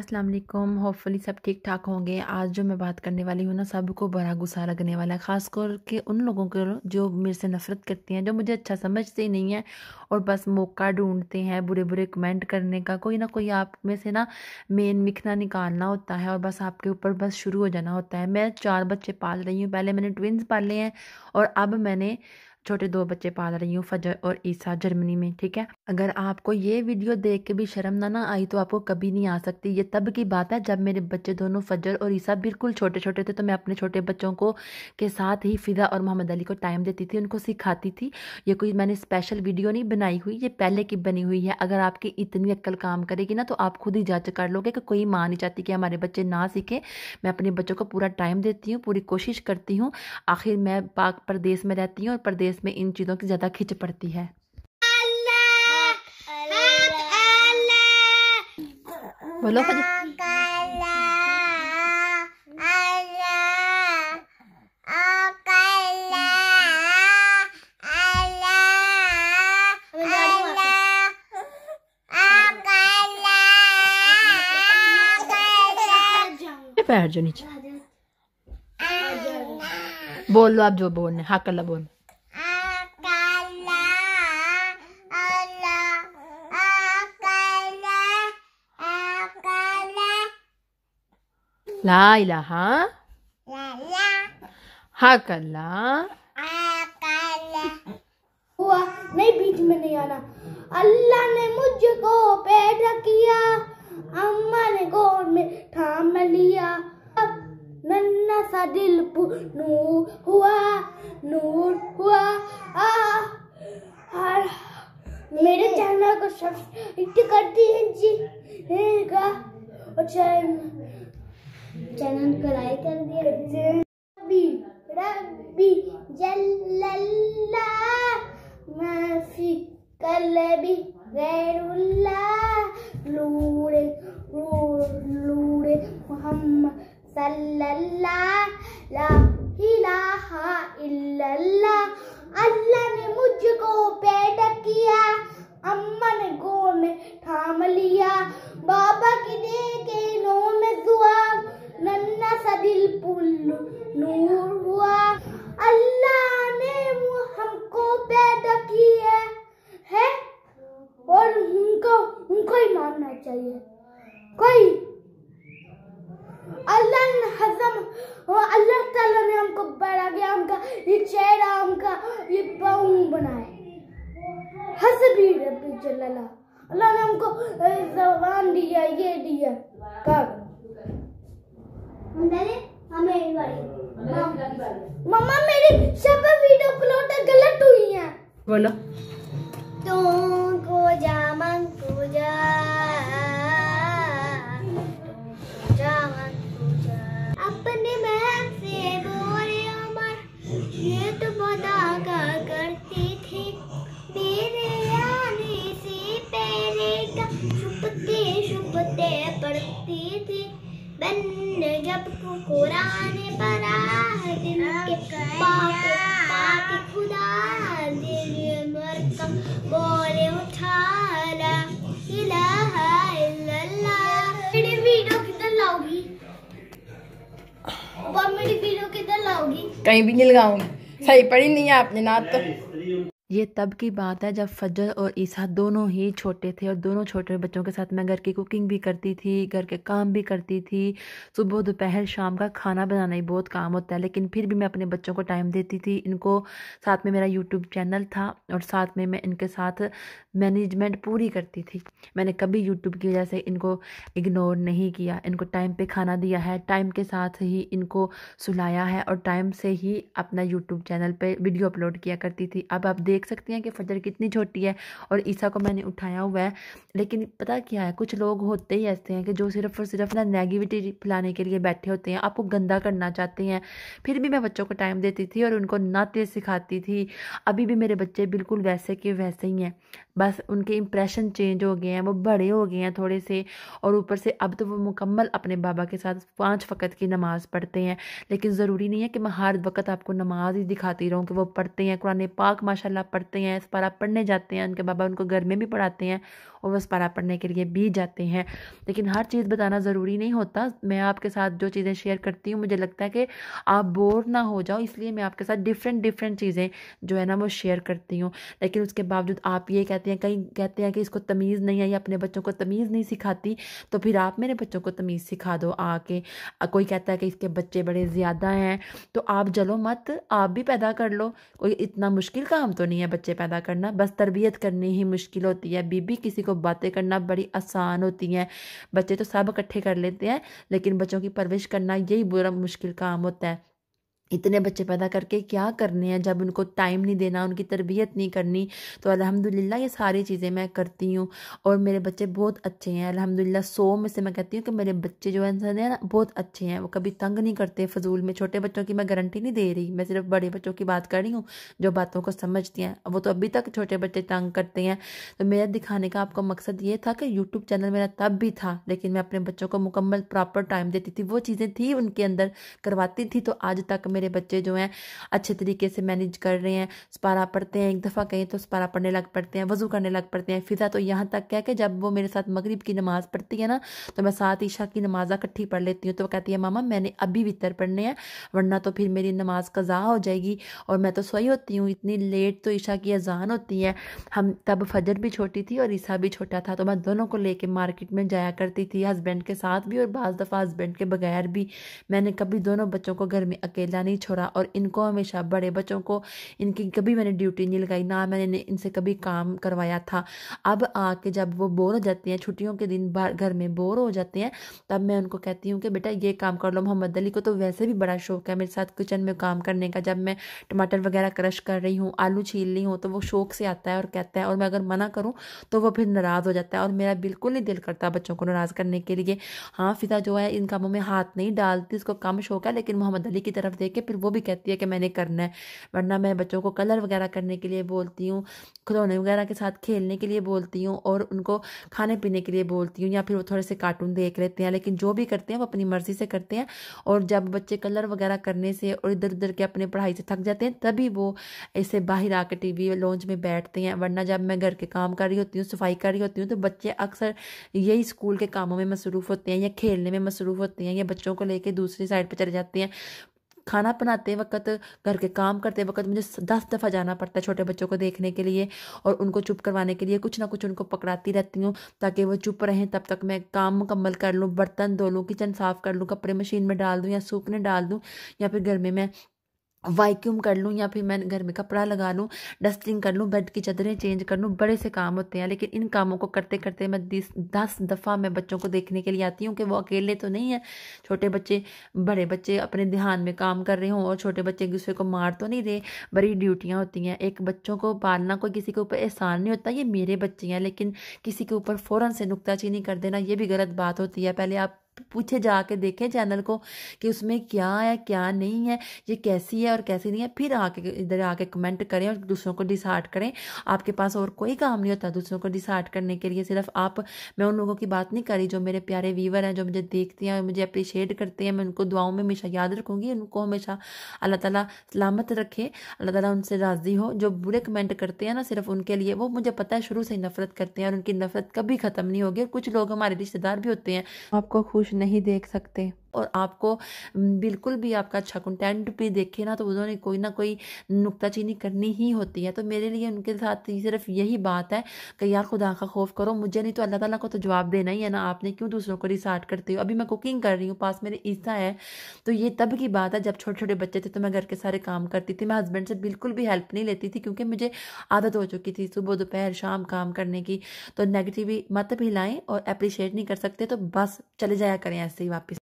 अस्सलाम वालेकुम होपफुली सब ठीक ठाक होंगे आज जो मैं बात करने वाली हूँ ना सबको बड़ा गुस्सा लगने वाला है ख़ास करके उन लोगों को जो मेरे से नफ़रत करते हैं जो मुझे अच्छा समझते ही नहीं है और बस मौका ढूंढते हैं बुरे बुरे कमेंट करने का कोई ना कोई आप में से ना मेन मिखना निकालना होता है और बस आपके ऊपर बस शुरू हो जाना होता है मैं चार बच्चे पाल रही हूँ पहले मैंने ट्विंस पाले हैं और अब मैंने छोटे दो बच्चे पाल रही हूँ फजर और ईसा जर्मनी में ठीक है अगर आपको ये वीडियो देख के भी शर्म ना ना आई तो आपको कभी नहीं आ सकती ये तब की बात है जब मेरे बच्चे दोनों फजर और ईसा बिल्कुल छोटे छोटे थे तो मैं अपने छोटे बच्चों को के साथ ही फिदा और मोहम्मद अली को टाइम देती थी उनको सिखाती थी ये कोई मैंने स्पेशल वीडियो नहीं बनाई हुई ये पहले की बनी हुई है अगर आपकी इतनी अक्ल काम करेगी ना तो आप खुद ही जज कर लोगे कि कोई माँ नहीं चाहती कि हमारे बच्चे ना सीखें मैं अपने बच्चों को पूरा टाइम देती हूँ पूरी कोशिश करती हूँ आखिर मैं पाक प्रदेश में रहती हूँ और प्रदेश में इन चीज़ों की ज़्यादा खिंच पड़ती है बोलो जो नीचे बोल लो आप जो बोलने हाँ कला बोल हुआ नहीं बीच में नहीं आना अल्लाह ने मुझको पैदा किया अम्मा ने गोद में थाम लिया नन्ना सा दिल चैनल को लाइक कर दिया रबी रबी जल्लल्ला माफी कलबी गैर चाहिए कोई अल्लाह ने हजम और अल्लाह ताला ने हमको बड़ा गया हमका ये चेहरा हमका ये पाँव बनाए हसबी रबी जल्ला अल्लाह ने हमको जवान दिया ये दिया कब मम्मा मेरी सब वीडियो अपलोड गलत हुई है बोलो तुम को जा मुद्दे पढ़ती थी बन जब कुरान के खुदा दिल बोले उठा ला मेरी वीडियो किधर लाओगी मेरी वीडियो किधर लाओगी कहीं भी नहीं लगाऊंगी सही पढ़ी नहीं है आपने ना तो ये तब की बात है जब फजर और ईसा दोनों ही छोटे थे और दोनों छोटे बच्चों के साथ मैं घर की कुकिंग भी करती थी घर के काम भी करती थी सुबह दोपहर शाम का खाना बनाना ही बहुत काम होता है लेकिन फिर भी मैं अपने बच्चों को टाइम देती थी इनको साथ में मेरा यूट्यूब चैनल था और साथ में मैं इनके साथ मैनेजमेंट पूरी करती थी मैंने कभी यूट्यूब की वजह से इनको इग्नोर नहीं किया इनको टाइम पर खाना दिया है टाइम के साथ ही इनको सुलाया है और टाइम से ही अपना यूट्यूब चैनल पर वीडियो अपलोड किया करती थी अब आप देख देख सकती हैं कि फजर कितनी छोटी है और ईसा को मैंने उठाया हुआ है लेकिन पता क्या है कुछ लोग होते ही ऐसे हैं कि जो सिर्फ और सिर्फ ना नेगेटिविटी फैलाने के लिए बैठे होते हैं आपको गंदा करना चाहते हैं फिर भी मैं बच्चों को टाइम देती थी और उनको नाते सिखाती थी अभी भी मेरे बच्चे बिल्कुल वैसे के वैसे ही हैं बस उनके इंप्रेशन चेंज हो गए हैं वो बड़े हो गए हैं थोड़े से और ऊपर से अब तो वो मुकम्मल अपने बाबा के साथ पाँच वक़्त की नमाज़ पढ़ते हैं लेकिन ज़रूरी नहीं है कि मैं हर वक्त आपको नमाज़ ही दिखाती रहूँ कि वो पढ़ते हैं कुरान पाक माशा पढ़ते हैं इस पारा पढ़ने जाते हैं उनके बाबा उनको घर में भी पढ़ाते हैं और वो पारा पढ़ने के लिए भी जाते हैं लेकिन हर चीज़ बताना ज़रूरी नहीं होता मैं आपके साथ जो चीज़ें शेयर करती हूँ मुझे लगता है कि आप बोर ना हो जाओ इसलिए मैं आपके साथ डिफरेंट डिफरेंट चीज़ें जो है ना वो शेयर करती हूँ लेकिन उसके बावजूद आप ये कहते हैं कहीं कहते हैं कि इसको तमीज़ नहीं है या अपने बच्चों को तमीज़ नहीं सिखाती तो फिर आप मेरे बच्चों को तमीज़ सिखा दो आके कोई कहता है कि इसके बच्चे बड़े ज़्यादा हैं तो आप जलो मत आप भी पैदा कर लो कोई इतना मुश्किल काम तो नहीं करनी है बच्चे पैदा करना बस तरबियत करनी ही मुश्किल होती है बीबी किसी को बातें करना बड़ी आसान होती हैं बच्चे तो सब इकट्ठे कर लेते हैं लेकिन बच्चों की परवरिश करना यही बुरा मुश्किल काम होता है इतने बच्चे पैदा करके क्या करने हैं जब उनको टाइम नहीं देना उनकी तरबियत नहीं करनी तो अल्हम्दुलिल्लाह ये सारी चीज़ें मैं करती हूँ और मेरे बच्चे बहुत अच्छे हैं अल्हम्दुलिल्लाह सौ में से मैं कहती हूँ कि मेरे बच्चे जो हैं ना बहुत अच्छे हैं वो कभी तंग नहीं करते फजूल में छोटे बच्चों की मैं गारंटी नहीं दे रही मैं सिर्फ बड़े बच्चों की बात कर रही हूँ जो बातों को समझती हैं वो तो अभी तक छोटे बच्चे तंग करते हैं तो मेरा दिखाने का आपका मकसद ये था कि यूट्यूब चैनल मेरा तब भी था लेकिन मैं अपने बच्चों को मुकम्मल प्रॉपर टाइम देती थी वो चीज़ें थी उनके अंदर करवाती थी तो आज तक मेरे बच्चे जो हैं अच्छे तरीके से मैनेज कर रहे हैं स्पारा पढ़ते हैं एक दफ़ा कहीं तो स्पारा पढ़ने लग पड़ते हैं वज़ू करने लग पड़ते हैं फ़िज़ा तो यहाँ तक है कि जब वो मेरे साथ मगरब की नमाज़ पढ़ती है ना तो मैं साथ ईशा की नमाज़ इकट्ठी पढ़ लेती हूँ तो वो कहती है मामा मैंने अभी भीतर पढ़ने हैं वरना तो फिर मेरी नमाज़ कज़ा हो जाएगी और मैं तो सोई होती हूँ इतनी लेट तो ईशा की अजान होती है हम तब फजर भी छोटी थी और ईसा भी छोटा था तो मैं दोनों को लेके मार्केट में जाया करती थी हस्बैंड के साथ भी और बाज़ दफ़ा हस्बैंड के बगैर भी मैंने कभी दोनों बच्चों को घर में अकेला नहीं छोड़ा और इनको हमेशा बड़े बच्चों को इनकी कभी मैंने ड्यूटी नहीं लगाई ना मैंने इनसे कभी काम करवाया था अब आके जब वो बोर हो जाती हैं छुट्टियों के दिन घर में बोर हो जाते हैं तब मैं उनको कहती हूँ कि बेटा ये काम कर लो मोहम्मद अली को तो वैसे भी बड़ा शौक है मेरे साथ किचन में काम करने का जब मैं टमाटर वगैरह क्रश कर रही हूँ आलू छील रही हूँ तो वो शौक से आता है और कहता है और मैं अगर मना करूँ तो वो फिर नाराज़ हो जाता है और मेरा बिल्कुल नहीं दिल करता बच्चों को नाराज़ करने के लिए हाँ फिज़ा जो है इन कामों में हाथ नहीं डालती उसको कम शौक है लेकिन मोहम्मद अली की तरफ देख के फिर वो भी कहती है कि मैंने करना है वरना मैं बच्चों को कलर वगैरह करने के लिए बोलती हूँ खिलौने वगैरह के साथ खेलने के लिए बोलती हूँ और उनको खाने पीने के लिए बोलती हूँ या फिर वो थोड़े से कार्टून देख लेते हैं लेकिन जो भी करते हैं वो अपनी मर्ज़ी से करते हैं और जब बच्चे कलर वगैरह करने से और इधर उधर के अपने पढ़ाई से थक जाते हैं तभी वो ऐसे बाहर आकर टी वी लॉन्च में बैठते हैं वरना जब मैं घर के काम कर रही होती हूँ सफाई कर रही होती हूँ तो बच्चे अक्सर यही स्कूल के कामों में मसरूफ़ होते हैं या खेलने में मसरूफ़ होते हैं या बच्चों को लेके दूसरी साइड पर चले जाते हैं खाना बनाते वक्त घर के काम करते वक्त मुझे दस दफ़ा जाना पड़ता है छोटे बच्चों को देखने के लिए और उनको चुप करवाने के लिए कुछ ना कुछ उनको पकड़ाती रहती हूँ ताकि वो चुप रहें तब तक मैं काम मुकम्मल कर लूँ बर्तन धो लूँ किचन साफ़ कर लूँ कपड़े मशीन में डाल दूँ या सूखने डाल दूँ या फिर घर में मैं वैक्यूम कर लूँ या फिर मैं घर में कपड़ा लगा लूँ डस्टिंग कर लूँ बेड की चादरें चेंज कर लूँ बड़े से काम होते हैं लेकिन इन कामों को करते करते मैं दस दस दफ़ा मैं बच्चों को देखने के लिए आती हूँ कि वो अकेले तो नहीं है छोटे बच्चे बड़े बच्चे अपने ध्यान में काम कर रहे हों और छोटे बच्चे एक दूसरे को मार तो नहीं रहे बड़ी ड्यूटियाँ होती हैं एक बच्चों को पालना कोई किसी के ऊपर एहसान नहीं होता ये मेरे बच्चे हैं लेकिन किसी के ऊपर फ़ौरन से नुकताचीनी कर देना ये भी गलत बात होती है पहले आप पूछे जाके देखें चैनल को कि उसमें क्या है क्या नहीं है ये कैसी है और कैसी नहीं है फिर आके इधर आके कमेंट करें और दूसरों को डिसाइड करें आपके पास और कोई काम नहीं होता दूसरों को डिसाइड करने के लिए सिर्फ आप मैं उन लोगों की बात नहीं करी जो मेरे प्यारे व्यूवर हैं जो मुझे देखते हैं मुझे अप्रिशिएट करते हैं मैं उनको दुआओं में हमेशा याद रखूँगी उनको हमेशा अल्लाह ताला सलामत रखे अल्लाह ताला उनसे राज़ी हो जो बुरे कमेंट करते हैं ना सिर्फ उनके लिए वो मुझे पता है शुरू से ही नफरत करते हैं और उनकी नफरत कभी ख़त्म नहीं होगी और कुछ लोग हमारे रिश्तेदार भी होते हैं आपको खुश कुछ नहीं देख सकते और आपको बिल्कुल भी आपका अच्छा कंटेंट भी देखे ना तो उन्होंने कोई ना कोई नुकताचीनी करनी ही होती है तो मेरे लिए उनके साथ सिर्फ यही बात है कि यार खुदा का खौफ करो मुझे नहीं तो अल्लाह ताला को तो जवाब देना ही है ना आपने क्यों दूसरों को रिसार्ट करते हो अभी मैं कुकिंग कर रही हूँ पास मेरे ईसा है तो ये तब की बात है जब छोटे छोटे बच्चे थे तो मैं घर के सारे काम करती थी मैं हस्बैंड से बिल्कुल भी हेल्प नहीं लेती थी क्योंकि मुझे आदत हो चुकी थी सुबह दोपहर शाम काम करने की तो नेगेटिव मत भी लाएं और अप्रिशिएट नहीं कर सकते तो बस चले जाया करें ऐसे ही वापस